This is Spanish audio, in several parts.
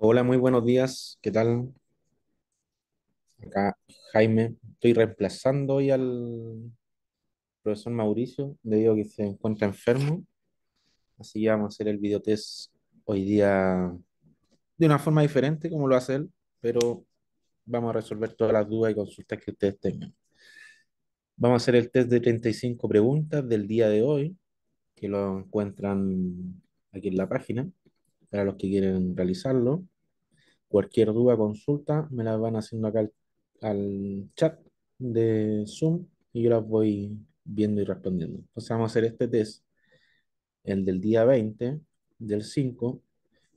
Hola, muy buenos días. ¿Qué tal? Acá Jaime. Estoy reemplazando hoy al profesor Mauricio debido a que se encuentra enfermo. Así que vamos a hacer el videotest hoy día de una forma diferente como lo hace él, pero vamos a resolver todas las dudas y consultas que ustedes tengan. Vamos a hacer el test de 35 preguntas del día de hoy, que lo encuentran aquí en la página para los que quieren realizarlo. Cualquier duda, consulta, me la van haciendo acá al, chat de Zoom y yo las voy viendo y respondiendo. Entonces vamos a hacer este test, el del día 20, del 5,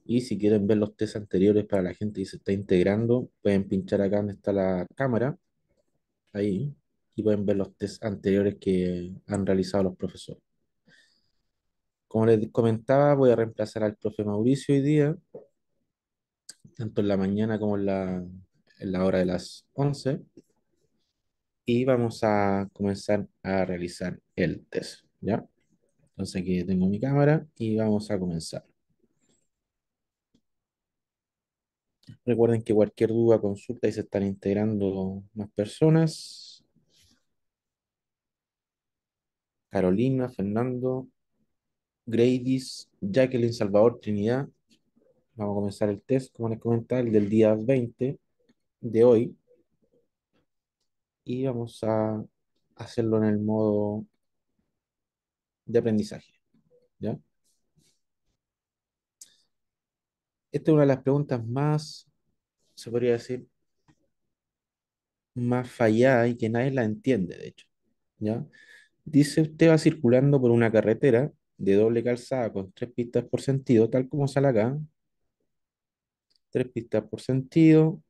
y si quieren ver los tests anteriores para la gente que se está integrando, pueden pinchar acá donde está la cámara, ahí, y pueden ver los tests anteriores que han realizado los profesores. Como les comentaba, voy a reemplazar al profe Mauricio hoy día, tanto en la mañana como en la, hora de las 11. Y vamos a comenzar a realizar el test, ¿ya? Entonces aquí tengo mi cámara y vamos a comenzar. Recuerden que cualquier duda, consulta y se están integrando más personas. Carolina, Fernando, Gradis, Jacqueline, Salvador, Trinidad, Vamos a comenzar el test, como les comentaba, el del día 20 de hoy. Y vamos a hacerlo en el modo de aprendizaje. ¿ya? Esta es una de las preguntas más, se podría decir, más fallada y que nadie la entiende, de hecho. ¿ya? Dice, usted va circulando por una carretera de doble calzada con tres pistas por sentido, tal como sale acá, tres pistas por sentido.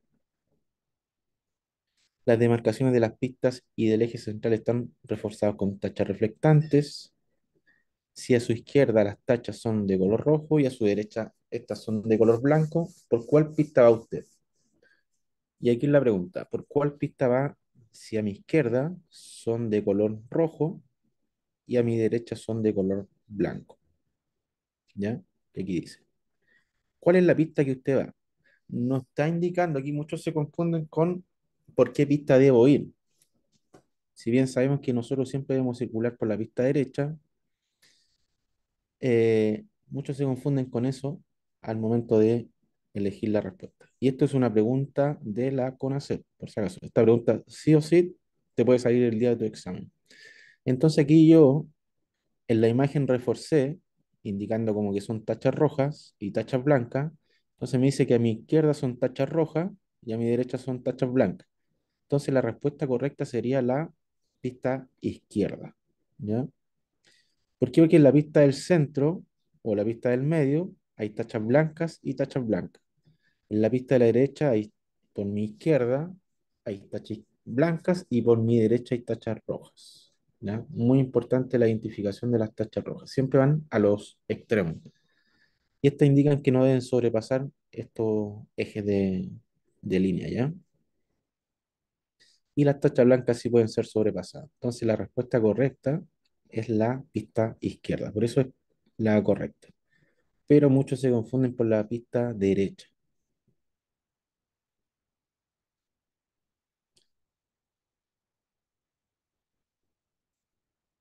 Las demarcaciones de las pistas y del eje central están reforzadas con tachas reflectantes. Si a su izquierda las tachas son de color rojo y a su derecha estas son de color blanco, ¿por cuál pista va usted? Y aquí la pregunta, ¿por cuál pista va si a mi izquierda son de color rojo y a mi derecha son de color blanco? ¿Ya? Aquí dice. ¿Cuál es la pista que usted va? nos está indicando, aquí muchos se confunden con por qué pista debo ir. Si bien sabemos que nosotros siempre debemos circular por la pista derecha, eh, muchos se confunden con eso al momento de elegir la respuesta. Y esto es una pregunta de la CONACEP por si acaso. Esta pregunta sí o sí te puede salir el día de tu examen. Entonces aquí yo en la imagen reforcé, indicando como que son tachas rojas y tachas blancas, entonces me dice que a mi izquierda son tachas rojas y a mi derecha son tachas blancas. Entonces la respuesta correcta sería la pista izquierda. ¿Ya? ¿Por qué? Porque en la vista del centro o la vista del medio hay tachas blancas y tachas blancas. En la vista de la derecha hay, por mi izquierda, hay tachas blancas y por mi derecha hay tachas rojas. Muy importante la identificación de las tachas rojas. Siempre van a los extremos y estas indican que no deben sobrepasar estos ejes de, de línea, ¿ya? Y las tachas blancas sí pueden ser sobrepasadas. Entonces la respuesta correcta es la pista izquierda, por eso es la correcta. Pero muchos se confunden por la pista derecha.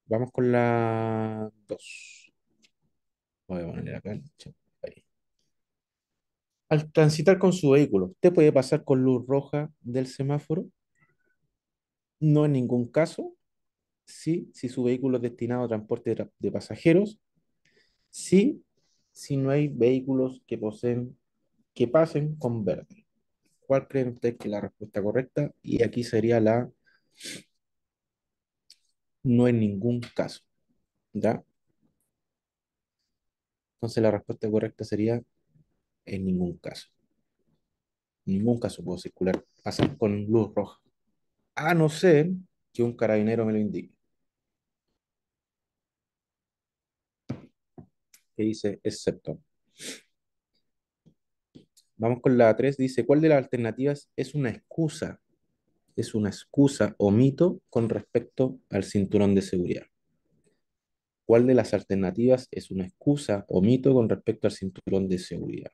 Vamos con la 2. Voy a poner acá el chat al transitar con su vehículo, ¿usted puede pasar con luz roja del semáforo? No en ningún caso. Sí, si su vehículo es destinado a transporte de, pasajeros. Sí, si no hay vehículos que que pasen con verde. ¿Cuál creen ustedes que es la respuesta correcta? Y aquí sería la no en ningún caso. ¿Ya? Entonces la respuesta correcta sería en ningún caso. En ningún caso puedo circular, pasar con luz roja. A no ser que un carabinero me lo indique. Que dice excepto. Vamos con la 3. Dice, ¿cuál de las alternativas es una excusa? Es una excusa o mito con respecto al cinturón de seguridad. ¿Cuál de las alternativas es una excusa o mito con respecto al cinturón de seguridad?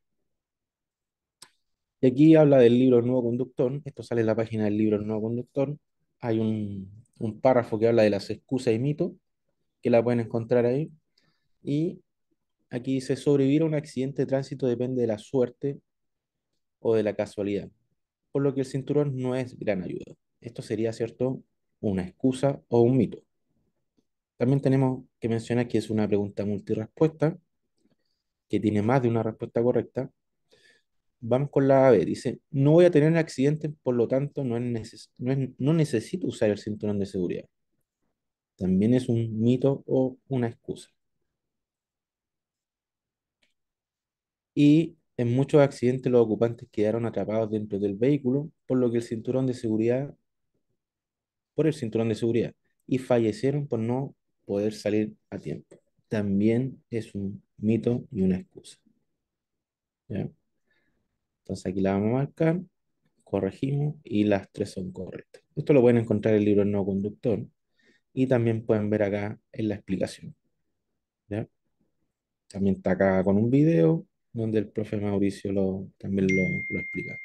Y aquí habla del libro Nuevo Conductor, esto sale en la página del libro Nuevo Conductor, hay un, un párrafo que habla de las excusas y mitos, que la pueden encontrar ahí, y aquí dice, sobrevivir a un accidente de tránsito depende de la suerte o de la casualidad, por lo que el cinturón no es gran ayuda. Esto sería, ¿cierto?, una excusa o un mito. También tenemos que mencionar que es una pregunta multirespuesta, que tiene más de una respuesta correcta, vamos con la B. Dice, no voy a tener accidentes, por lo tanto, no, no, no necesito usar el cinturón de seguridad. También es un mito o una excusa. Y en muchos accidentes los ocupantes quedaron atrapados dentro del vehículo, por lo que el cinturón de seguridad, por el cinturón de seguridad, y fallecieron por no poder salir a tiempo. También es un mito y una excusa. ¿Ya? Entonces aquí la vamos a marcar, corregimos y las tres son correctas. Esto lo pueden encontrar en el libro no conductor y también pueden ver acá en la explicación. También está acá con un video donde el profe Mauricio también lo explica.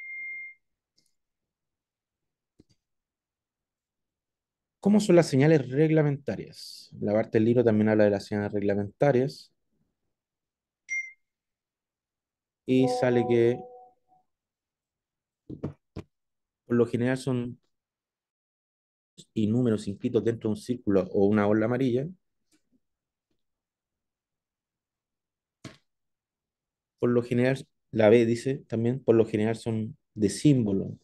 ¿Cómo son las señales reglamentarias? La parte del libro también habla de las señales reglamentarias. Y sale que por lo general son y números inscritos dentro de un círculo o una orla amarilla. Por lo general, la B dice también, por lo general son de símbolo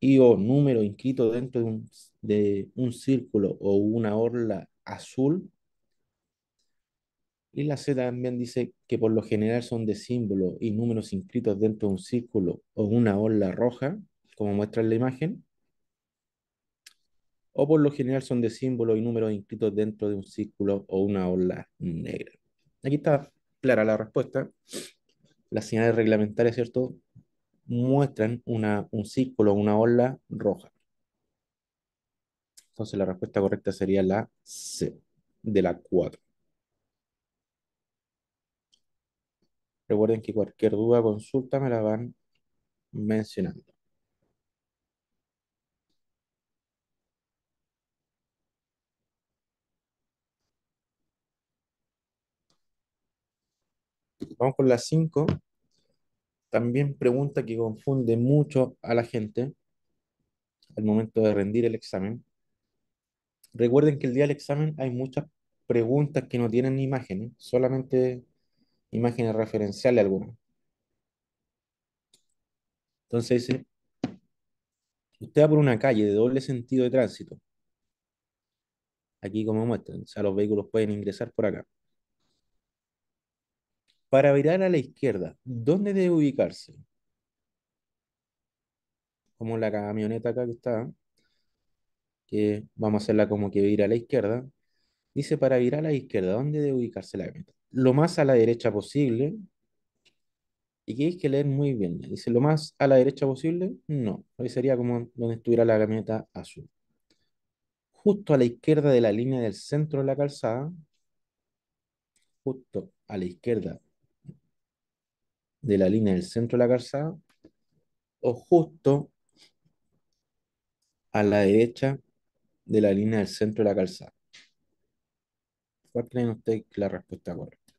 y o número inscritos dentro de un, de un círculo o una orla azul. Y la C también dice que por lo general son de símbolo y números inscritos dentro de un círculo o una orla roja como muestra la imagen, o por lo general son de símbolos y números inscritos dentro de un círculo o una ola negra. Aquí está clara la respuesta. Las señales reglamentarias, ¿cierto? Muestran un círculo, o una ola roja. Entonces la respuesta correcta sería la C, de la 4. Recuerden que cualquier duda, consulta, me la van mencionando. Vamos con la 5. También pregunta que confunde mucho a la gente al momento de rendir el examen. Recuerden que el día del examen hay muchas preguntas que no tienen imágenes, solamente imágenes referenciales algunas. Entonces dice, usted va por una calle de doble sentido de tránsito. Aquí como muestran, o sea, los vehículos pueden ingresar por acá. Para virar a la izquierda, ¿dónde debe ubicarse? Como la camioneta acá que está, que vamos a hacerla como que vira a la izquierda. Dice para virar a la izquierda, ¿dónde debe ubicarse la camioneta? Lo más a la derecha posible. Y que hay que leer muy bien. Dice lo más a la derecha posible, no. ahí sería como donde estuviera la camioneta azul justo a la izquierda de la línea del centro de la calzada, justo a la izquierda de la línea del centro de la calzada o justo a la derecha de la línea del centro de la calzada. ¿Cuál creen ustedes que la respuesta correcta?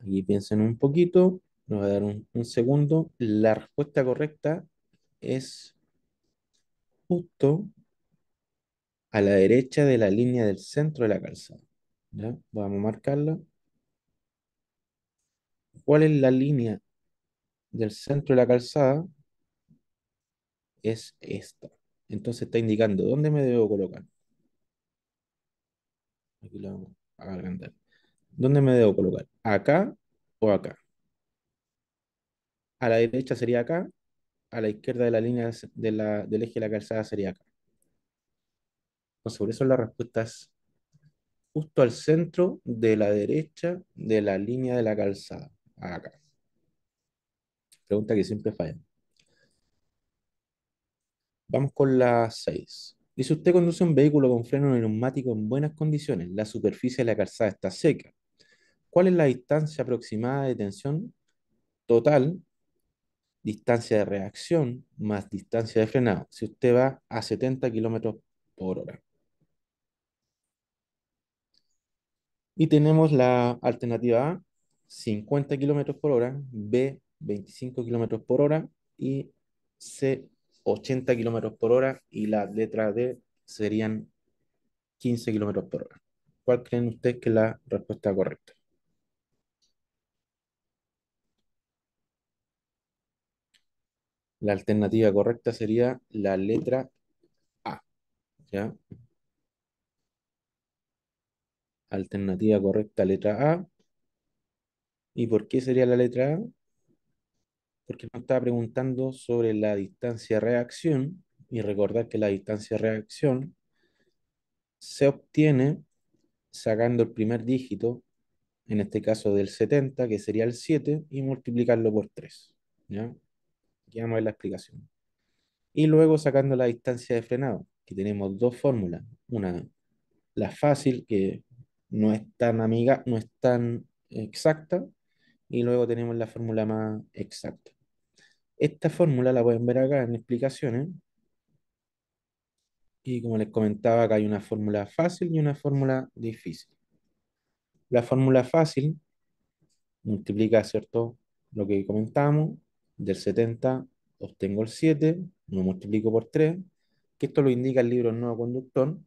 Aquí piensen un poquito, nos va a dar un segundo. La respuesta correcta es justo a la derecha de la línea del centro de la calzada. ¿Ya? Vamos a marcarla. ¿Cuál es la línea del centro de la calzada? Es esta. Entonces está indicando dónde me debo colocar. Aquí la vamos a agrandar. ¿Dónde me debo colocar? ¿Acá o acá? A la derecha sería acá, a la izquierda de la línea de la, del eje de la calzada sería acá. Entonces, por eso las respuestas justo al centro de la derecha de la línea de la calzada. Acá. Pregunta que siempre falla. Vamos con la 6. Si usted conduce un vehículo con freno neumático en buenas condiciones. La superficie de la calzada está seca. ¿Cuál es la distancia aproximada de tensión total? Distancia de reacción más distancia de frenado. Si usted va a 70 kilómetros por hora. Y tenemos la alternativa A, 50 kilómetros por hora, B, 25 kilómetros por hora y C, 80 kilómetros por hora y la letra D serían 15 kilómetros por hora. ¿Cuál creen ustedes que es la respuesta correcta? La alternativa correcta sería la letra A. ¿ya? Alternativa correcta, letra A. ¿Y por qué sería la letra A? Porque nos estaba preguntando sobre la distancia de reacción y recordar que la distancia de reacción se obtiene sacando el primer dígito, en este caso del 70, que sería el 7, y multiplicarlo por 3. ¿ya? vamos a ver la explicación. Y luego sacando la distancia de frenado, que tenemos dos fórmulas. Una, la fácil, que no es tan amiga, no es tan exacta, y luego tenemos la fórmula más exacta. Esta fórmula la pueden ver acá en explicaciones, y como les comentaba, acá hay una fórmula fácil y una fórmula difícil. La fórmula fácil multiplica, ¿cierto? Lo que comentamos, del 70 obtengo el 7, lo multiplico por 3, que esto lo indica el libro Nuevo Conductor,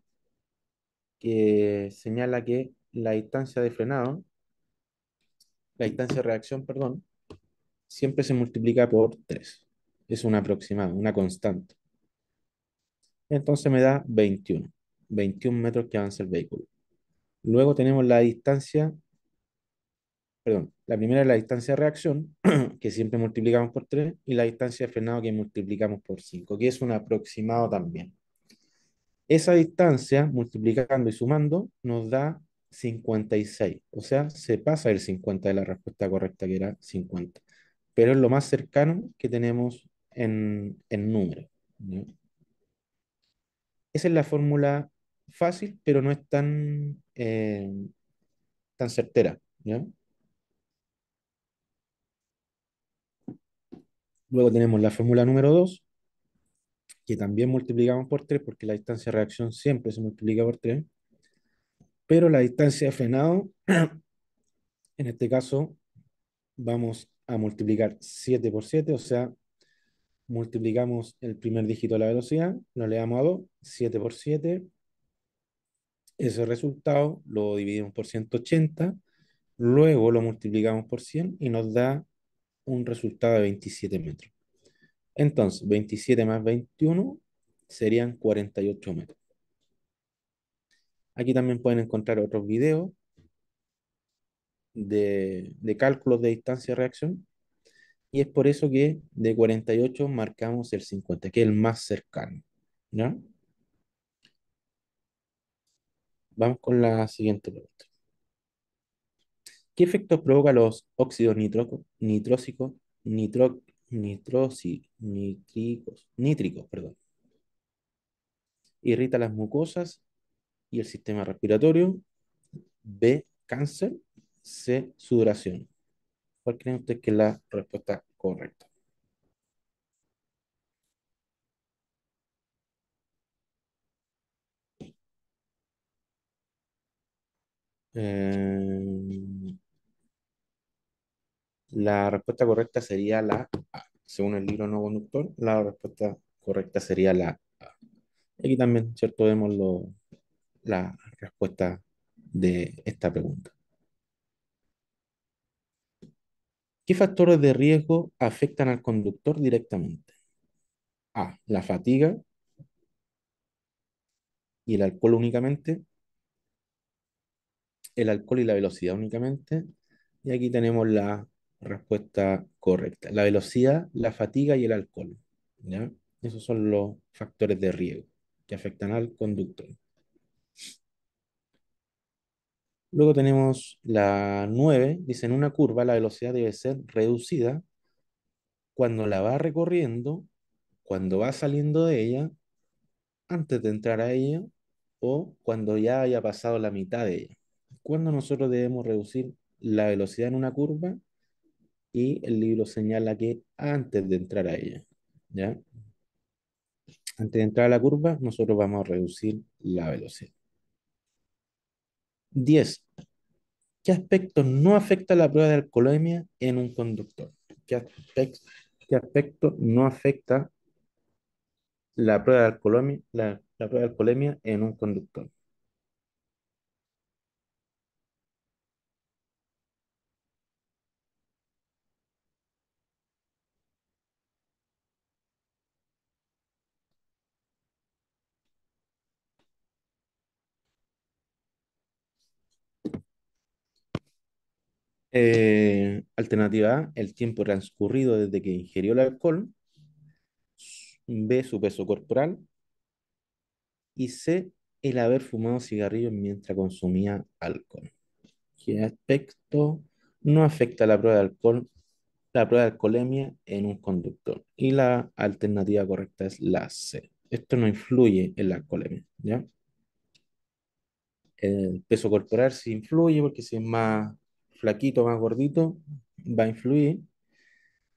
que señala que la distancia de frenado, la distancia de reacción, perdón, siempre se multiplica por 3. Es una aproximado, una constante. Entonces me da 21. 21 metros que avanza el vehículo. Luego tenemos la distancia, perdón, la primera es la distancia de reacción, que siempre multiplicamos por 3, y la distancia de frenado que multiplicamos por 5, que es un aproximado también. Esa distancia, multiplicando y sumando, nos da 56. O sea, se pasa el 50 de la respuesta correcta, que era 50. Pero es lo más cercano que tenemos en, en número. Esa es la fórmula fácil, pero no es tan, eh, tan certera. Luego tenemos la fórmula número 2, que también multiplicamos por 3, porque la distancia de reacción siempre se multiplica por 3 pero la distancia de frenado, en este caso, vamos a multiplicar 7 por 7, o sea, multiplicamos el primer dígito de la velocidad, nos le damos a 2, 7 por 7, ese resultado lo dividimos por 180, luego lo multiplicamos por 100 y nos da un resultado de 27 metros. Entonces, 27 más 21 serían 48 metros. Aquí también pueden encontrar otros videos de, cálculos de distancia de reacción. Y es por eso que de 48 marcamos el 50, que es el más cercano. Vamos con la siguiente pregunta. ¿Qué efectos provoca los óxidos nitro, nitrósicos, nitro, nitricos, nítricos, perdón? Irrita las mucosas y el sistema respiratorio. B, cáncer. C, sudoración. ¿Cuál creen ustedes que es la respuesta correcta? Eh, la respuesta correcta sería la A. Según el libro No Conductor, la respuesta correcta sería la A. Aquí también, ¿cierto? Vemos los la respuesta de esta pregunta. ¿Qué factores de riesgo afectan al conductor directamente? A. La fatiga y el alcohol únicamente. El alcohol y la velocidad únicamente. Y aquí tenemos la respuesta correcta. La velocidad, la fatiga y el alcohol. Esos son los factores de riesgo que afectan al conductor. Luego tenemos la 9, dice, en una curva la velocidad debe ser reducida cuando la va recorriendo, cuando va saliendo de ella, antes de entrar a ella o cuando ya haya pasado la mitad de ella. ¿Cuándo nosotros debemos reducir la velocidad en una curva y el libro señala que antes de entrar a ella, ¿ya? Antes de entrar a la curva, nosotros vamos a reducir la velocidad. 10. ¿Qué aspecto no afecta la prueba de alcoholemia en un conductor? ¿Qué, aspecto no afecta la prueba de la prueba de alcoholemia en un conductor? Eh, alternativa A, el tiempo transcurrido desde que ingirió el alcohol. B, su peso corporal. Y C, el haber fumado cigarrillos mientras consumía alcohol. ¿Qué aspecto no afecta la prueba de alcohol, la prueba de alcoholemia en un conductor? Y la alternativa correcta es la C. Esto no influye en la alcoholemia, El peso corporal sí influye porque si es más flaquito, más gordito, va a influir.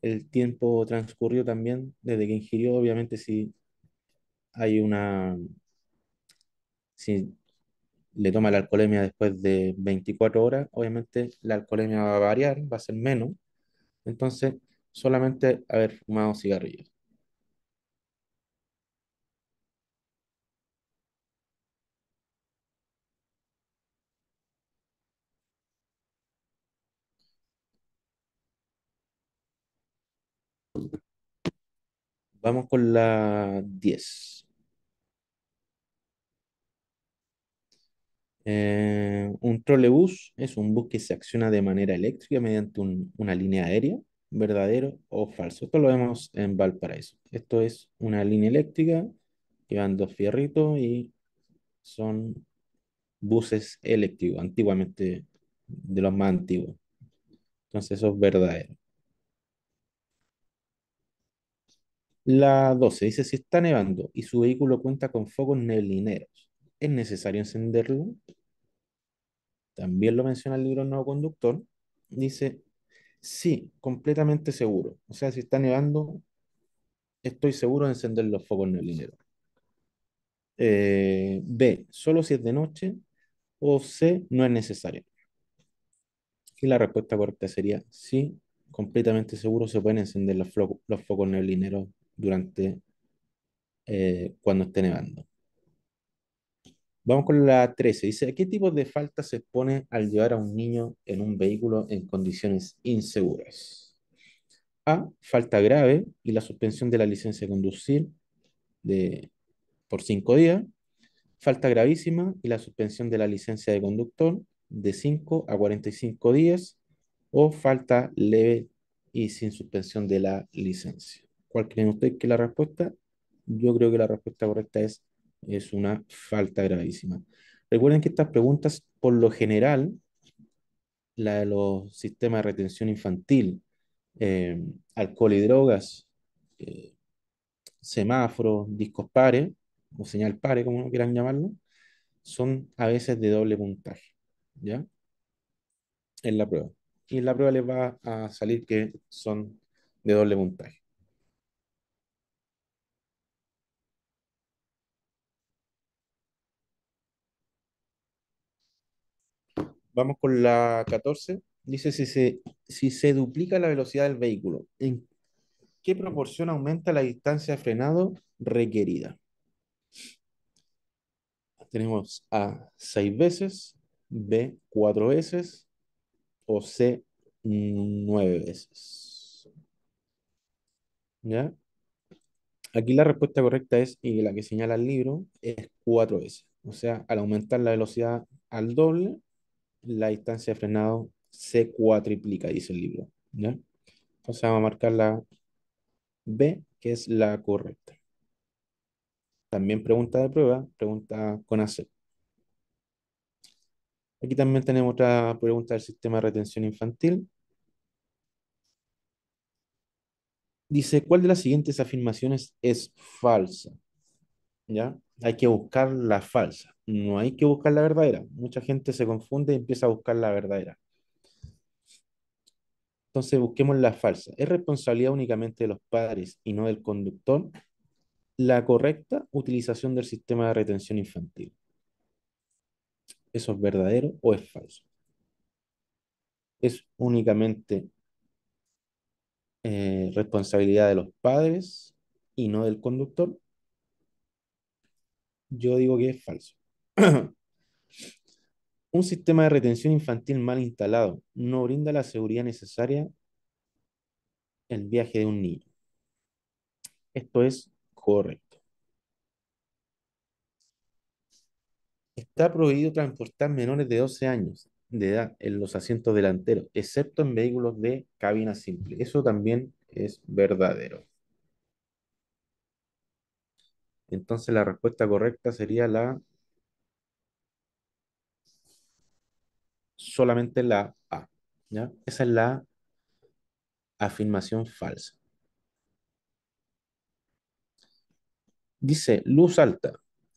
El tiempo transcurrió también desde que ingirió, obviamente si hay una... Si le toma la alcoholemia después de 24 horas, obviamente la alcoholemia va a variar, va a ser menos. Entonces, solamente haber fumado cigarrillos. Vamos con la 10. Eh, un trolebús es un bus que se acciona de manera eléctrica mediante una línea aérea, verdadero o falso. Esto lo vemos en Valparaíso. Esto es una línea eléctrica llevando dos fierritos y son buses eléctricos, antiguamente de los más antiguos. Entonces eso es verdadero. La 12 dice, si está nevando y su vehículo cuenta con focos neblineros, ¿es necesario encenderlo? También lo menciona el libro Nuevo Conductor. Dice, sí, completamente seguro. O sea, si está nevando, estoy seguro de encender los focos neblineros. Eh, B, solo si es de noche. O C, no es necesario. Y la respuesta correcta sería, sí, completamente seguro se pueden encender los focos neblineros durante eh, cuando esté nevando. Vamos con la 13. Dice, qué tipo de falta se expone al llevar a un niño en un vehículo en condiciones inseguras? A, falta grave y la suspensión de la licencia de conducir de, por cinco días. Falta gravísima y la suspensión de la licencia de conductor de 5 a 45 días. O falta leve y sin suspensión de la licencia. ¿Cuál creen ustedes que la respuesta? Yo creo que la respuesta correcta es, es una falta gravísima. Recuerden que estas preguntas, por lo general, la de los sistemas de retención infantil, eh, alcohol y drogas, eh, semáforos, discos pares, o señal pares, como quieran llamarlo, son a veces de doble puntaje, ¿ya? En la prueba. Y en la prueba les va a salir que son de doble puntaje. Vamos con la 14. Dice si se, si se duplica la velocidad del vehículo, ¿en qué proporción aumenta la distancia de frenado requerida? Tenemos A seis veces, B 4 veces o C nueve veces. ¿Ya? Aquí la respuesta correcta es, y la que señala el libro, es 4 veces. O sea, al aumentar la velocidad al doble, la distancia de frenado se cuatriplica, dice el libro. ¿ya? Entonces vamos a marcar la B, que es la correcta. También pregunta de prueba, pregunta con hacer. Aquí también tenemos otra pregunta del sistema de retención infantil. Dice, ¿cuál de las siguientes afirmaciones es falsa? ¿Ya? Hay que buscar la falsa no hay que buscar la verdadera. Mucha gente se confunde y empieza a buscar la verdadera. Entonces busquemos la falsa. ¿Es responsabilidad únicamente de los padres y no del conductor la correcta utilización del sistema de retención infantil? ¿Eso es verdadero o es falso? ¿Es únicamente eh, responsabilidad de los padres y no del conductor? Yo digo que es falso. Un sistema de retención infantil mal instalado no brinda la seguridad necesaria el viaje de un niño. Esto es correcto. Está prohibido transportar menores de 12 años de edad en los asientos delanteros, excepto en vehículos de cabina simple. Eso también es verdadero. Entonces la respuesta correcta sería la solamente la A. Esa es la afirmación falsa. Dice, luz alta.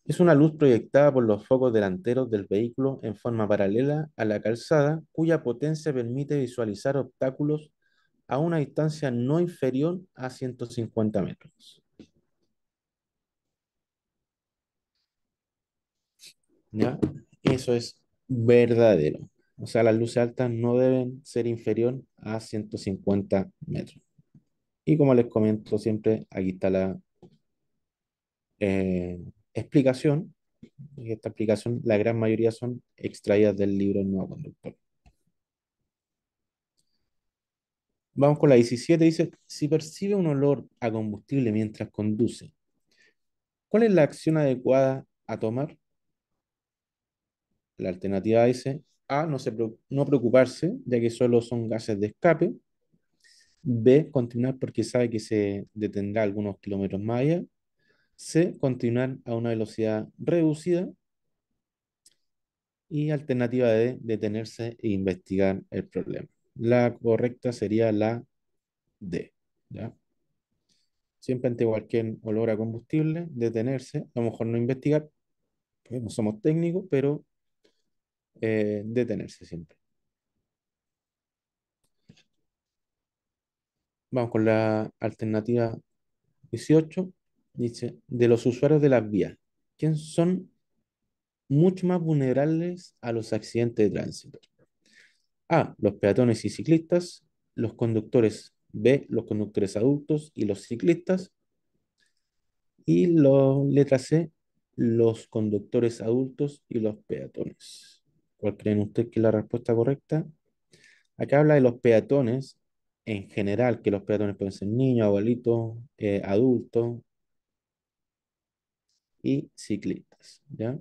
Es una luz proyectada por los focos delanteros del vehículo en forma paralela a la calzada, cuya potencia permite visualizar obstáculos a una distancia no inferior a 150 metros. ¿Ya? Eso es verdadero. O sea, las luces altas no deben ser inferior a 150 metros. Y como les comento siempre, aquí está la eh, explicación. Y esta explicación, la gran mayoría son extraídas del libro Nuevo Conductor. Vamos con la 17. Dice, si percibe un olor a combustible mientras conduce, ¿cuál es la acción adecuada a tomar? La alternativa dice, a, no, se, preocuparse, ya que solo son gases de escape. B, continuar porque sabe que se detendrá algunos kilómetros más allá. C, continuar a una velocidad reducida. Y alternativa D, detenerse e investigar el problema. La correcta sería la D. Siempre ante cualquier olor a combustible, detenerse, a lo mejor no investigar, porque no somos técnicos, pero eh, detenerse siempre. Vamos con la alternativa 18. Dice, de los usuarios de las vías, ¿quiénes son mucho más vulnerables a los accidentes de tránsito? A, los peatones y ciclistas, los conductores B, los conductores adultos y los ciclistas. Y la letra C, los conductores adultos y los peatones. ¿Cuál creen ustedes que es la respuesta correcta? Acá habla de los peatones en general, que los peatones pueden ser niños, abuelitos, eh, adultos y ciclistas, ¿ya?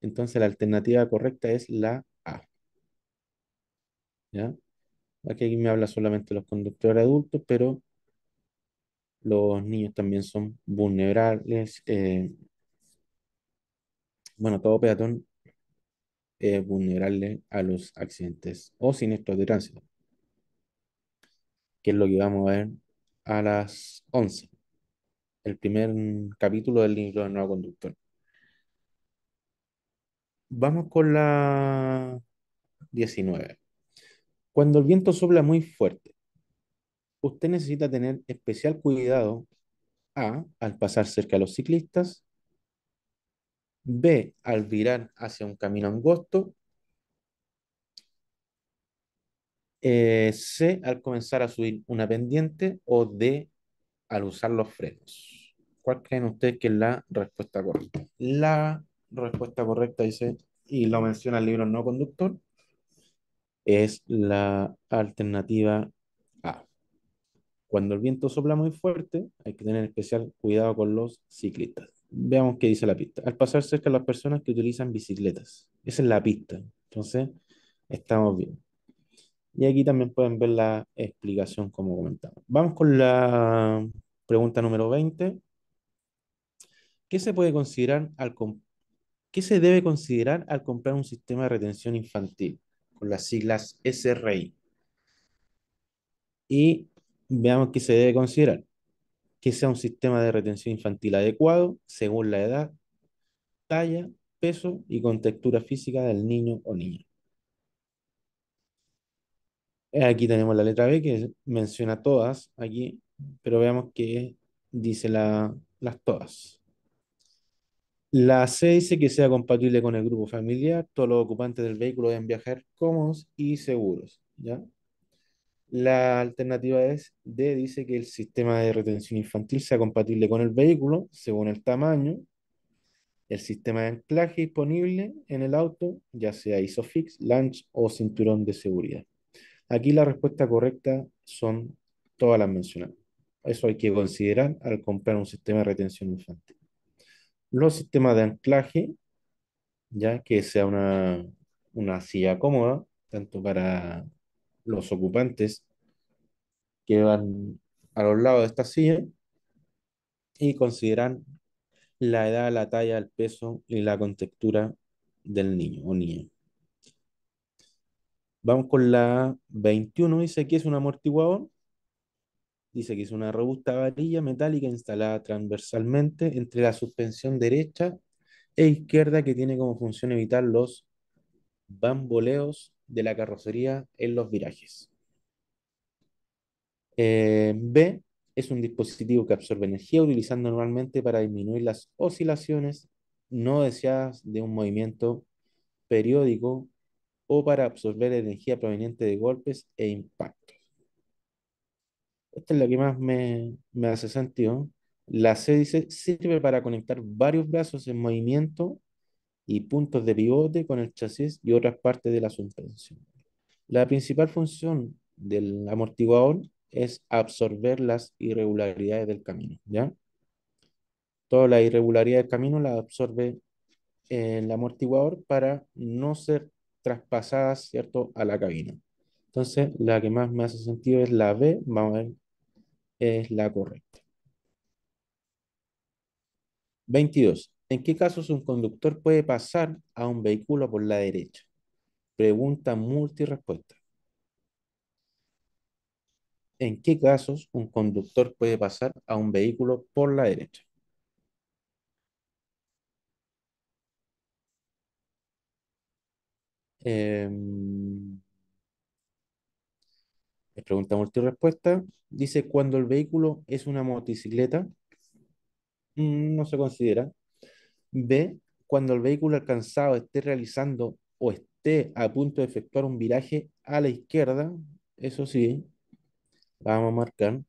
Entonces la alternativa correcta es la A, ¿ya? Aquí me habla solamente de los conductores adultos, pero los niños también son vulnerables. Eh, bueno, todo peatón eh, vulnerables a los accidentes o siniestros de tránsito, que es lo que vamos a ver a las 11, el primer capítulo del libro de Nuevo Conductor. Vamos con la 19. Cuando el viento sopla muy fuerte, usted necesita tener especial cuidado al pasar cerca a los ciclistas, B, al virar hacia un camino angosto. Eh, C, al comenzar a subir una pendiente. O D, al usar los frenos. ¿Cuál creen ustedes que es la respuesta correcta? La respuesta correcta dice, y lo menciona el libro No Conductor, es la alternativa A. Cuando el viento sopla muy fuerte, hay que tener especial cuidado con los ciclistas. Veamos qué dice la pista. Al pasar cerca de las personas que utilizan bicicletas. Esa es la pista. Entonces, estamos bien. Y aquí también pueden ver la explicación como comentamos. Vamos con la pregunta número 20. ¿Qué se puede considerar al ¿Qué se debe considerar al comprar un sistema de retención infantil con las siglas SRI? Y veamos qué se debe considerar que sea un sistema de retención infantil adecuado según la edad, talla, peso y contextura física del niño o niña. Eh, aquí tenemos la letra B que menciona todas aquí, pero veamos que dice las todas. La C dice que sea compatible con el grupo familiar, todos los ocupantes del vehículo deben viajar cómodos y seguros. ¿ya? La alternativa es D, dice que el sistema de retención infantil sea compatible con el vehículo según el tamaño, el sistema de anclaje disponible en el auto, ya sea ISOFIX, LANCH o cinturón de seguridad. Aquí la respuesta correcta son todas las mencionadas. Eso hay que considerar al comprar un sistema de retención infantil. Los sistemas de anclaje, ya que sea una, una silla cómoda, tanto para los ocupantes que van a los lados de esta silla y consideran la edad, la talla, el peso y la contextura del niño o niña. Vamos con la 21. Dice que es un amortiguador. Dice que es una robusta varilla metálica instalada transversalmente entre la suspensión derecha e izquierda que tiene como función evitar los bamboleos de la carrocería en los virajes. Eh, B es un dispositivo que absorbe energía utilizando normalmente para disminuir las oscilaciones no deseadas de un movimiento periódico o para absorber energía proveniente de golpes e impactos. Esto es lo que más me, me hace sentido. La C dice, sirve para conectar varios brazos en movimiento y puntos de pivote con el chasis y otras partes de la suspensión. La principal función del amortiguador es absorber las irregularidades del camino, ¿ya? Toda la irregularidad del camino la absorbe eh, el amortiguador para no ser traspasadas ¿cierto?, a la cabina. Entonces, la que más me hace sentido es la B, vamos es la correcta. 22. ¿En qué casos un conductor puede pasar a un vehículo por la derecha? Pregunta multirespuesta. ¿En qué casos un conductor puede pasar a un vehículo por la derecha? Em, pregunta multirespuesta. Dice, cuando el vehículo es una motocicleta, mm, no se considera B, cuando el vehículo alcanzado esté realizando o esté a punto de efectuar un viraje a la izquierda, eso sí, vamos a marcar.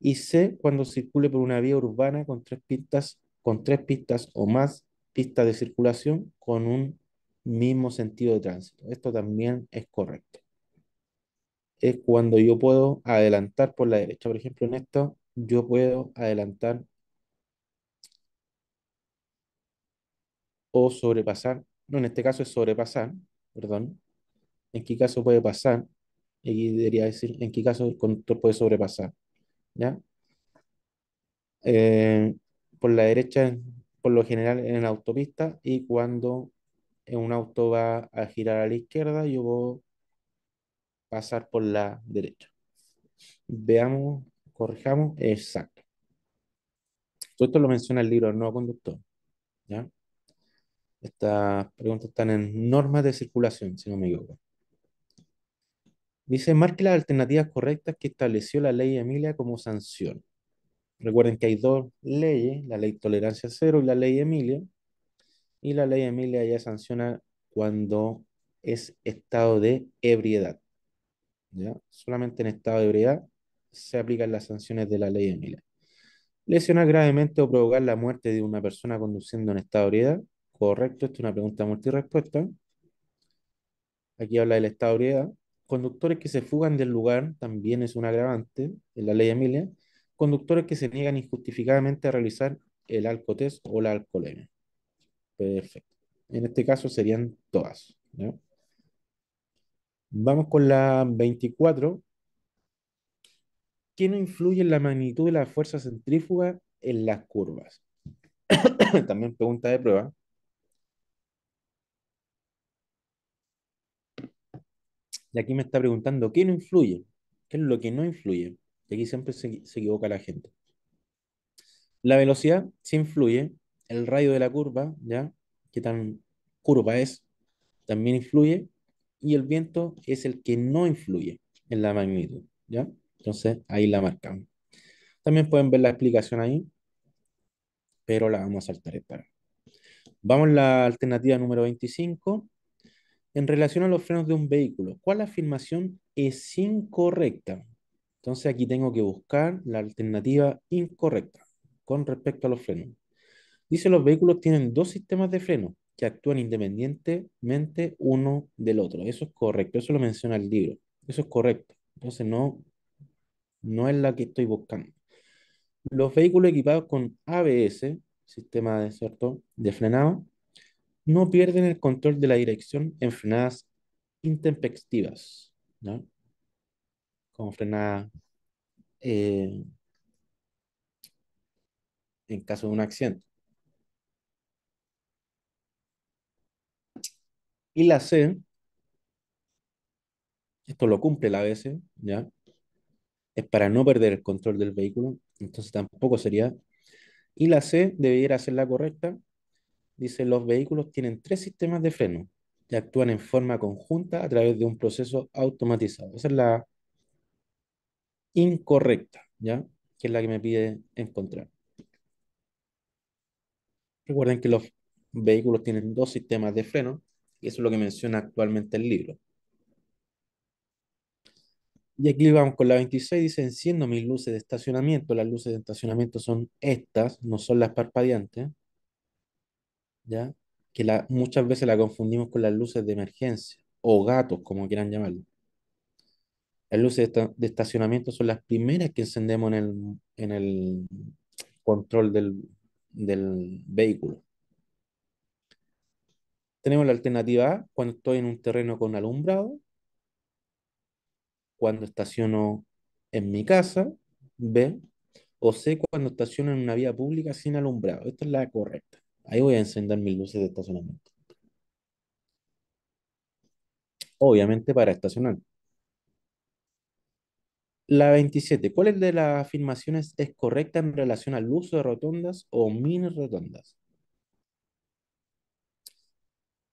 Y C, cuando circule por una vía urbana con tres pistas, con tres pistas o más pistas de circulación con un mismo sentido de tránsito. Esto también es correcto. Es cuando yo puedo adelantar por la derecha. Por ejemplo, en esto yo puedo adelantar o sobrepasar, no, en este caso es sobrepasar, perdón, en qué caso puede pasar, y debería decir en qué caso el conductor puede sobrepasar, ¿ya? Eh, por la derecha, por lo general en la autopista, y cuando un auto va a girar a la izquierda, yo voy a pasar por la derecha. Veamos, corrijamos, exacto. Todo esto lo menciona el libro El Nuevo Conductor, ¿ya? Estas preguntas están en normas de circulación, si no me equivoco. Dice, marque las alternativas correctas que estableció la ley Emilia como sanción. Recuerden que hay dos leyes, la ley tolerancia cero y la ley Emilia. Y la ley Emilia ya sanciona cuando es estado de ebriedad. Solamente en estado de ebriedad se aplican las sanciones de la ley Emilia. Lesionar gravemente o provocar la muerte de una persona conduciendo en estado de ebriedad Correcto, esta es una pregunta multirespuesta. Aquí habla del estado de ebriedad. Conductores que se fugan del lugar también es un agravante en la ley de Emilia. Conductores que se niegan injustificadamente a realizar el alcotest o la alcoholemia. Perfecto. En este caso serían todas. Vamos con la 24. ¿Qué no influye en la magnitud de la fuerza centrífuga en las curvas? También pregunta de prueba. Y aquí me está preguntando, ¿qué no influye? ¿Qué es lo que no influye? Y aquí siempre se, equivoca la gente. La velocidad sí influye, el radio de la curva, ¿ya? ¿Qué tan curva es? También influye, y el viento es el que no influye en la magnitud, ¿ya? Entonces ahí la marcamos. También pueden ver la explicación ahí, pero la vamos a saltar para. Vamos a la alternativa número 25 en relación a los frenos de un vehículo. ¿Cuál afirmación es incorrecta? Entonces aquí tengo que buscar la alternativa incorrecta con respecto a los frenos. Dice los vehículos tienen dos sistemas de freno que actúan independientemente uno del otro. Eso es correcto, eso lo menciona el libro. Eso es correcto. Entonces no, no es la que estoy buscando. Los vehículos equipados con ABS, sistema de frenado, no pierden el control de la dirección en frenadas intempestivas, ¿no? Como frenada eh, en caso de un accidente. Y la C, esto lo cumple la ABC, ¿ya? Es para no perder el control del vehículo, entonces tampoco sería. Y la C debiera ser la correcta dice, los vehículos tienen tres sistemas de freno y actúan en forma conjunta a través de un proceso automatizado. Esa es la incorrecta, ¿ya? Que es la que me pide encontrar. Recuerden que los vehículos tienen dos sistemas de freno, y eso es lo que menciona actualmente el libro. Y aquí vamos con la 26, dice, enciendo mis luces de estacionamiento. Las luces de estacionamiento son estas, no son las parpadeantes. Que la, muchas veces la confundimos con las luces de emergencia o gatos, como quieran llamarlo. Las luces de estacionamiento son las primeras que encendemos en el, control del, del vehículo. Tenemos la alternativa A cuando estoy en un terreno con alumbrado, cuando estaciono en mi casa, B, o C, cuando estaciono en una vía pública sin alumbrado. Esta es la correcta. Ahí voy a encender mis luces de estacionamiento. Obviamente para estacionar. La 27. ¿Cuál de las afirmaciones es correcta en relación al uso de rotondas o mini rotondas?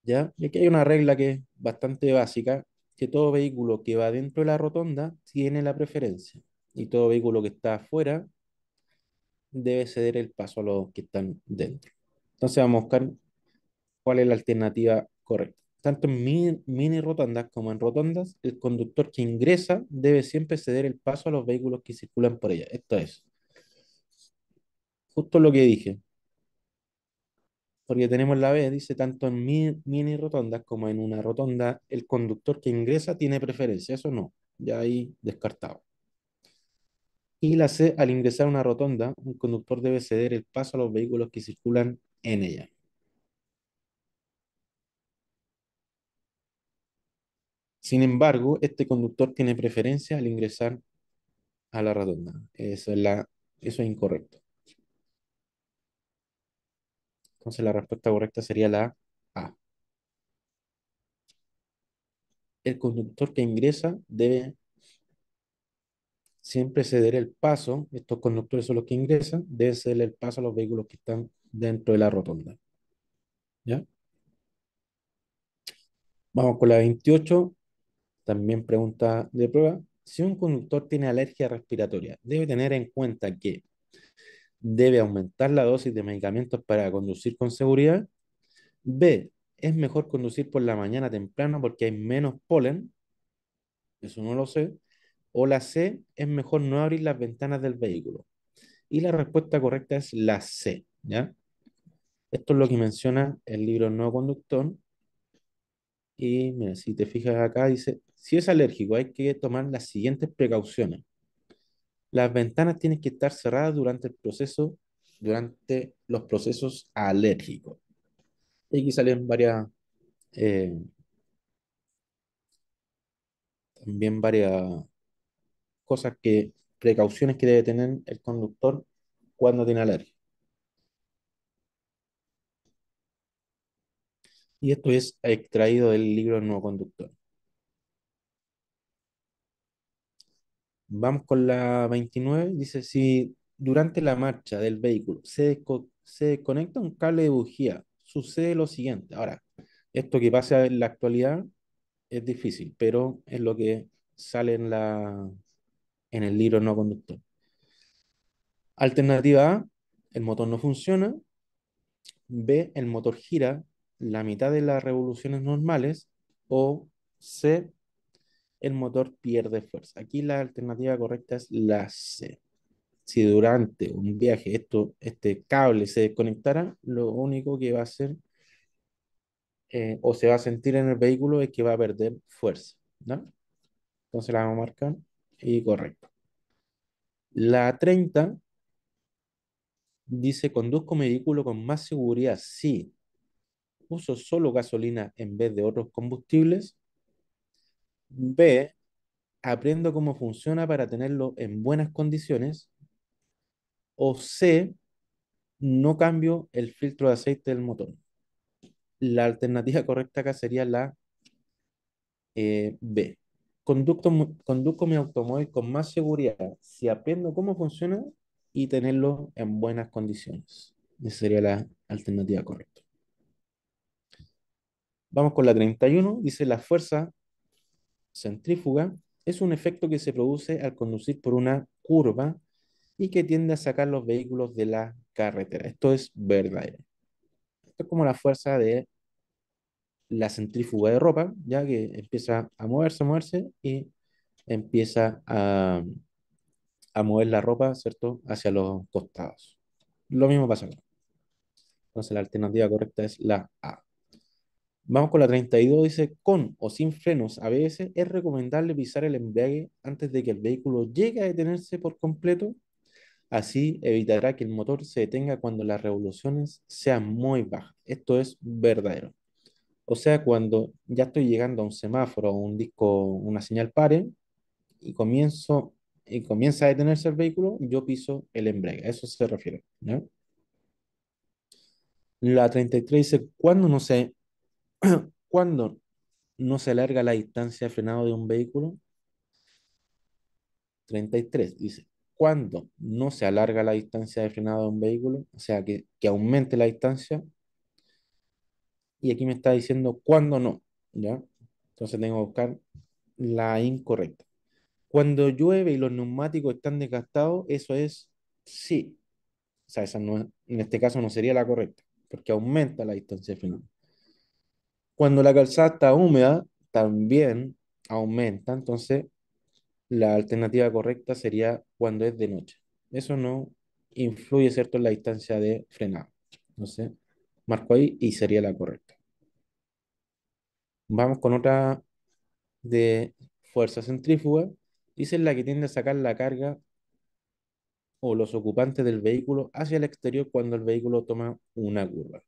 ¿Ya? Y aquí hay una regla que es bastante básica, que todo vehículo que va dentro de la rotonda tiene la preferencia y todo vehículo que está afuera debe ceder el paso a los que están dentro. Entonces vamos a buscar cuál es la alternativa correcta. Tanto en mini, rotondas como en rotondas, el conductor que ingresa debe siempre ceder el paso a los vehículos que circulan por ella. Esto es justo lo que dije. Porque tenemos la B, dice tanto en mini, mini rotondas como en una rotonda, el conductor que ingresa tiene preferencia. Eso no, ya ahí descartado. Y la C, al ingresar a una rotonda, un conductor debe ceder el paso a los vehículos que circulan en ella. Sin embargo, este conductor tiene preferencia al ingresar a la redonda. Eso es, la, eso es incorrecto. Entonces la respuesta correcta sería la A. El conductor que ingresa debe siempre ceder el paso, estos conductores son los que ingresan, debe ceder el paso a los vehículos que están dentro de la rotonda. ¿Ya? Vamos con la 28. También pregunta de prueba. Si un conductor tiene alergia respiratoria, debe tener en cuenta que debe aumentar la dosis de medicamentos para conducir con seguridad. B. Es mejor conducir por la mañana temprano porque hay menos polen. Eso no lo sé. O la C. Es mejor no abrir las ventanas del vehículo. Y la respuesta correcta es la C. ¿ya? Esto es lo que menciona el libro No Conductor. Y mira, si te fijas acá, dice, si es alérgico, hay que tomar las siguientes precauciones. Las ventanas tienen que estar cerradas durante el proceso, durante los procesos alérgicos. Y aquí salen varias, eh, también varias cosas que, precauciones que debe tener el conductor cuando tiene alergia. Y esto es extraído del libro no Conductor. Vamos con la 29. Dice, si durante la marcha del vehículo se, se desconecta un cable de bujía, sucede lo siguiente. Ahora, esto que pasa en la actualidad es difícil, pero es lo que sale la, en el libro no conductor. Alternativa A, el motor no funciona. B, el motor gira la mitad de las revoluciones normales o C, el motor pierde fuerza. Aquí la alternativa correcta es la C. Si durante un viaje esto, este cable se desconectara, lo único que va a hacer eh, o se va a sentir en el vehículo es que va a perder fuerza. ¿no? Entonces la vamos a marcar y correcto. La 30 dice, conduzco mi vehículo con más seguridad. Sí, uso solo gasolina en vez de otros combustibles. B, aprendo cómo funciona para tenerlo en buenas condiciones. O C, no cambio el filtro de aceite del motor. La alternativa correcta acá sería la eh, B. Conducto, conduzco mi automóvil con más seguridad si aprendo cómo funciona y tenerlo en buenas condiciones. Esa sería la alternativa correcta. Vamos con la 31. Dice, la fuerza centrífuga es un efecto que se produce al conducir por una curva y que tiende a sacar los vehículos de la carretera. Esto es verdadero. Esto es como la fuerza de la centrífuga de ropa, ya que empieza a moverse, a moverse y empieza a, a mover la ropa, ¿cierto?, hacia los costados. Lo mismo pasa acá. Entonces la alternativa correcta es la A. Vamos con la 32, dice, con o sin frenos ABS es recomendable pisar el embrague antes de que el vehículo llegue a detenerse por completo. Así evitará que el motor se detenga cuando las revoluciones sean muy bajas. Esto es verdadero. O sea, cuando ya estoy llegando a un semáforo o un disco, una señal pare y comienzo y comienza a detenerse el vehículo, yo piso el embrague. A eso se refiere. La 33 dice, cuando no se cuando no se alarga la distancia de frenado de un vehículo? 33 dice, cuando no se alarga la distancia de frenado de un vehículo, o sea, que, aumente la distancia, y aquí me está diciendo cuando no, ¿ya? Entonces tengo que buscar la incorrecta. Cuando llueve y los neumáticos están desgastados, eso es sí. O sea, esa en este caso no sería la correcta, porque aumenta la distancia de frenado. Cuando la calzada está húmeda, también aumenta. Entonces, la alternativa correcta sería cuando es de noche. Eso no influye, ¿cierto?, en la distancia de frenado. Entonces, marco ahí y sería la correcta. Vamos con otra de fuerza centrífuga. Dice la que tiende a sacar la carga o los ocupantes del vehículo hacia el exterior cuando el vehículo toma una curva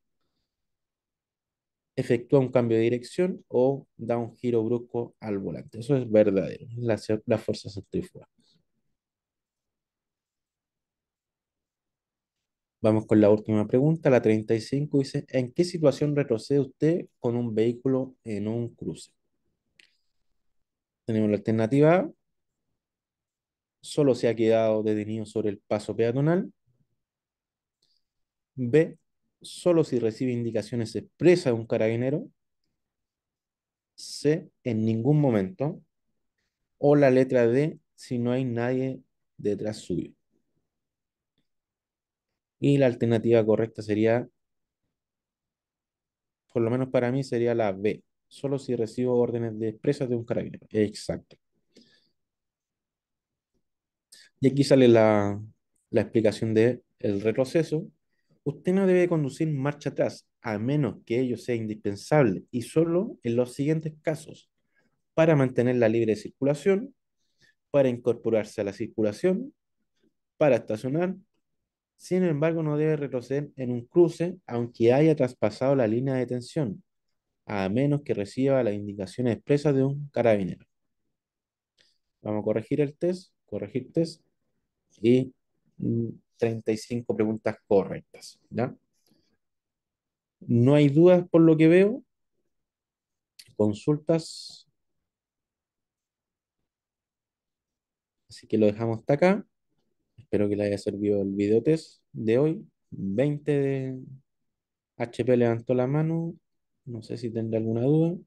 efectúa un cambio de dirección o da un giro brusco al volante. Eso es verdadero, la, la fuerza centrífuga. Vamos con la última pregunta, la 35 dice, ¿en qué situación retrocede usted con un vehículo en un cruce? Tenemos la alternativa A, solo se ha quedado detenido sobre el paso peatonal. B, solo si recibe indicaciones expresas de un carabinero, C, en ningún momento, o la letra D, si no hay nadie detrás suyo. Y la alternativa correcta sería, por lo menos para mí, sería la B, solo si recibo órdenes de expresas de un carabinero. Exacto. Y aquí sale la, la explicación del retroceso, usted no debe conducir marcha atrás, a menos que ello sea indispensable y solo en los siguientes casos, para mantener la libre circulación, para incorporarse a la circulación, para estacionar. Sin embargo, no debe retroceder en un cruce, aunque haya traspasado la línea de tensión, a menos que reciba las indicaciones expresas de un carabinero. Vamos a corregir el test, corregir test y mm, 35 preguntas correctas. No hay dudas por lo que veo. Consultas. Así que lo dejamos hasta acá. Espero que les haya servido el videotest de hoy. 20 de HP levantó la mano. No sé si tendrá alguna duda.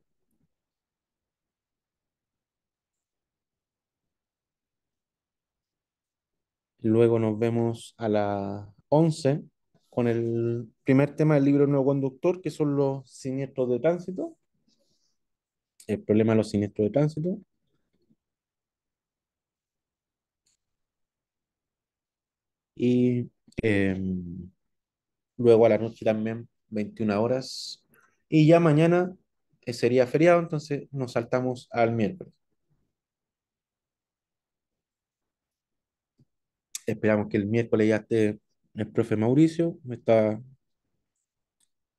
Luego nos vemos a las 11 con el primer tema del libro Nuevo Conductor, que son los siniestros de tránsito. El problema de los siniestros de tránsito. Y em, luego a la noche también, 21 horas. Y ya mañana eh, sería feriado, entonces nos saltamos al miércoles. Esperamos que el miércoles ya esté el profe Mauricio, está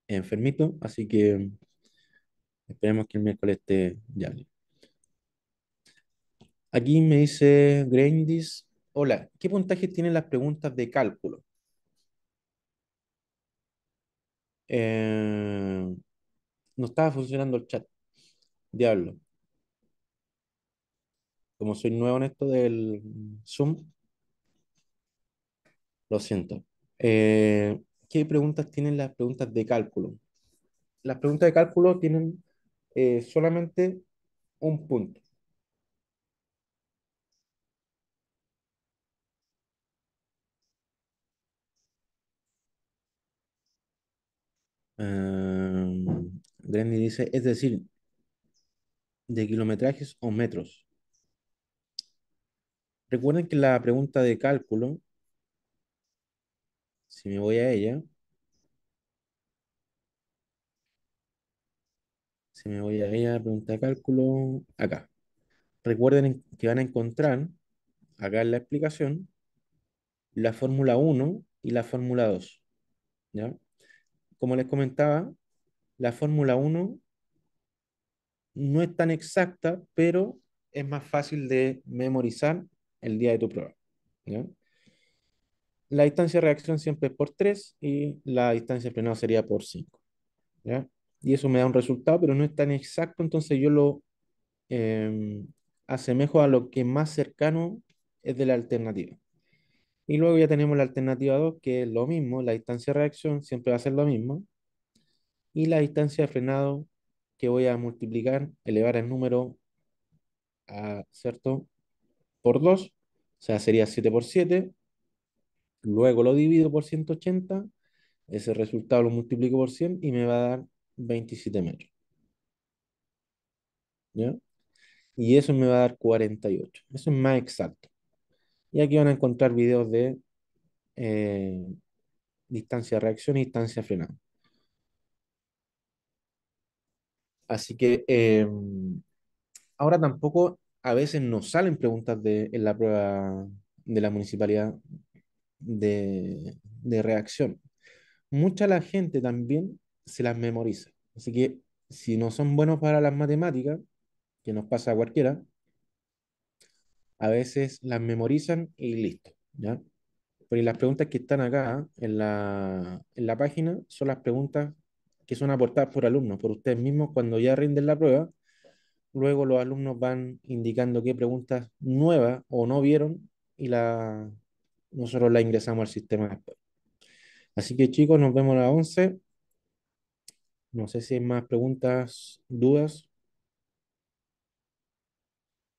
enfermito, así que esperemos que el miércoles esté ya. Aquí me dice Grandis, hola, ¿qué puntaje tienen las preguntas de cálculo? Eh, no estaba funcionando el chat. Diablo. Como soy nuevo en esto del Zoom, lo siento. Eh, ¿Qué preguntas tienen las preguntas de cálculo? Las preguntas de cálculo tienen eh, solamente un punto. Ah, Granny dice, es decir, de kilometrajes o metros. Recuerden que la pregunta de cálculo si me voy a ella, si me voy a ella, pregunta de cálculo, acá. Recuerden que van a encontrar, acá en la explicación, la fórmula 1 y la fórmula 2. ¿ya? Como les comentaba, la fórmula 1 no es tan exacta, pero es más fácil de memorizar el día de tu prueba. ¿ya? la distancia de reacción siempre es por 3 y la distancia de frenado sería por 5. Y eso me da un resultado, pero no es tan exacto, entonces yo lo em, asemejo a lo que más cercano es de la alternativa. Y luego ya tenemos la alternativa 2, que es lo mismo, la distancia de reacción siempre va a ser lo mismo. Y la distancia de frenado que voy a multiplicar, elevar el número a, ¿cierto? Por 2, o sea, sería 7 por 7, Luego lo divido por 180, ese resultado lo multiplico por 100 y me va a dar 27 metros. Y eso me va a dar 48. Eso es más exacto. Y aquí van a encontrar videos de eh, distancia de reacción y distancia frenada. Así que em, ahora tampoco a veces nos salen preguntas de, en la prueba de la municipalidad de, reacción. Mucha la gente también se las memoriza. Así que si no son buenos para las matemáticas, que nos pasa a cualquiera, a veces las memorizan y listo, ¿ya? pero las preguntas que están acá en la, página son las preguntas que son aportadas por alumnos, por ustedes mismos cuando ya rinden la prueba. Luego los alumnos van indicando qué preguntas nuevas o no vieron y, la, nosotros la ingresamos al sistema después. Así que chicos, nos vemos a las 11. No sé si hay más preguntas, dudas.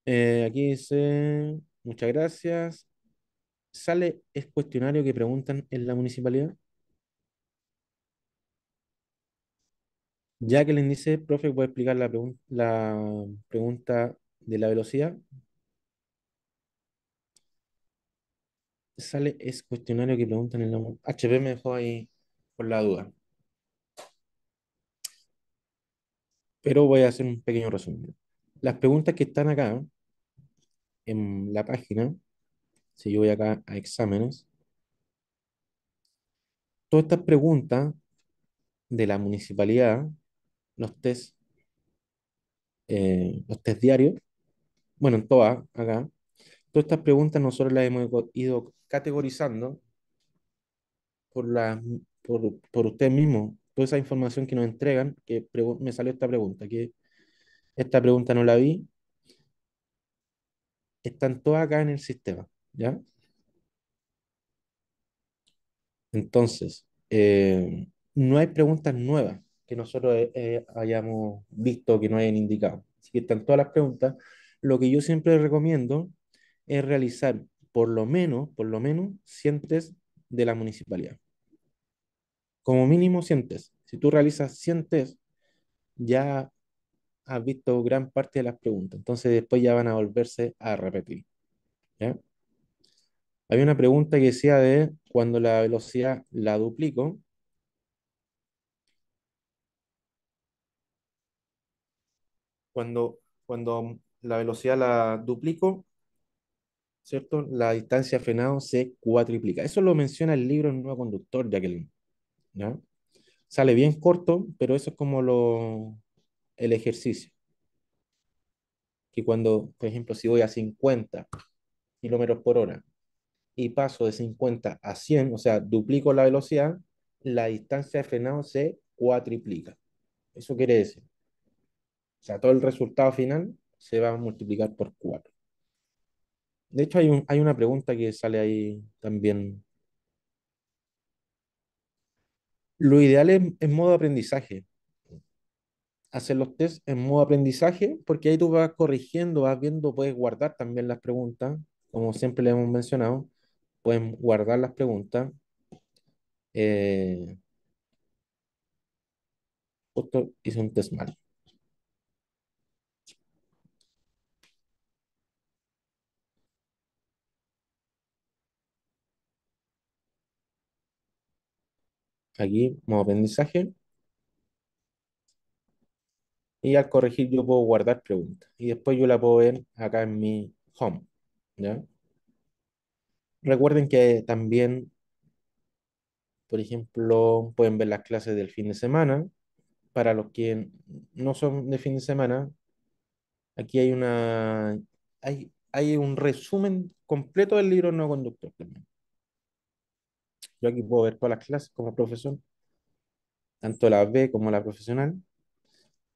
Eh, aquí dice, muchas gracias. ¿Sale es cuestionario que preguntan en la municipalidad? Ya que les dice, profe, ¿puede explicar la, la pregunta de la velocidad? sale ese cuestionario que preguntan en la HP me dejó ahí por la duda. Pero voy a hacer un pequeño resumen. Las preguntas que están acá en la página, si yo voy acá a exámenes, todas estas preguntas de la municipalidad, los test, eh, los test diarios, bueno, en todas acá, Todas estas preguntas nosotros las hemos ido categorizando por, la, por, por ustedes mismos. Toda esa información que nos entregan, que me salió esta pregunta, que esta pregunta no la vi, están todas acá en el sistema, ¿ya? Entonces, eh, no hay preguntas nuevas que nosotros eh, eh, hayamos visto que no hayan indicado. Así que están todas las preguntas. Lo que yo siempre recomiendo es realizar por lo menos, por lo menos, 100 test de la municipalidad. Como mínimo 100 test. Si tú realizas 100 test, ya has visto gran parte de las preguntas. Entonces después ya van a volverse a repetir. hay una pregunta que decía de cuando la velocidad la duplico. Cuando, cuando la velocidad la duplico, ¿cierto? La distancia de frenado se cuatriplica. Eso lo menciona el libro El Nuevo Conductor, Jacqueline. Sale bien corto, pero eso es como lo, el ejercicio. Que cuando, por ejemplo, si voy a 50 kilómetros por hora y paso de 50 a 100, o sea, duplico la velocidad, la distancia de frenado se cuatriplica. Eso quiere decir. O sea, todo el resultado final se va a multiplicar por 4. De hecho, hay hay una pregunta que sale ahí también. Lo ideal es, en modo aprendizaje. Hacer los test en modo aprendizaje, porque ahí tú vas corrigiendo, vas viendo, puedes guardar también las preguntas, como siempre le hemos mencionado, puedes guardar las preguntas. Eh, justo hice un test mal. Aquí, modo aprendizaje. Y al corregir yo puedo guardar preguntas. Y después yo la puedo ver acá en mi home. Recuerden que también, por ejemplo, pueden ver las clases del fin de semana. Para los que no son de fin de semana, aquí hay una hay, hay un resumen completo del libro no conductor también. Yo aquí puedo ver todas las clases como profesor, tanto la B como la profesional.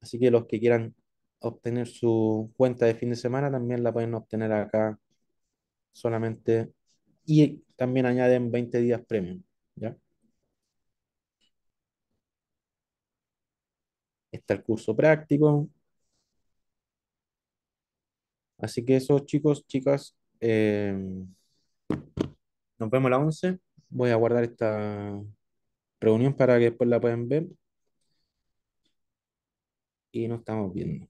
Así que los que quieran obtener su cuenta de fin de semana también la pueden obtener acá solamente y también añaden 20 días premium, ¿ya? Está el curso práctico. Así que eso, chicos, chicas, eh, nos vemos la 11 voy a guardar esta reunión para que después la puedan ver. Y nos estamos viendo.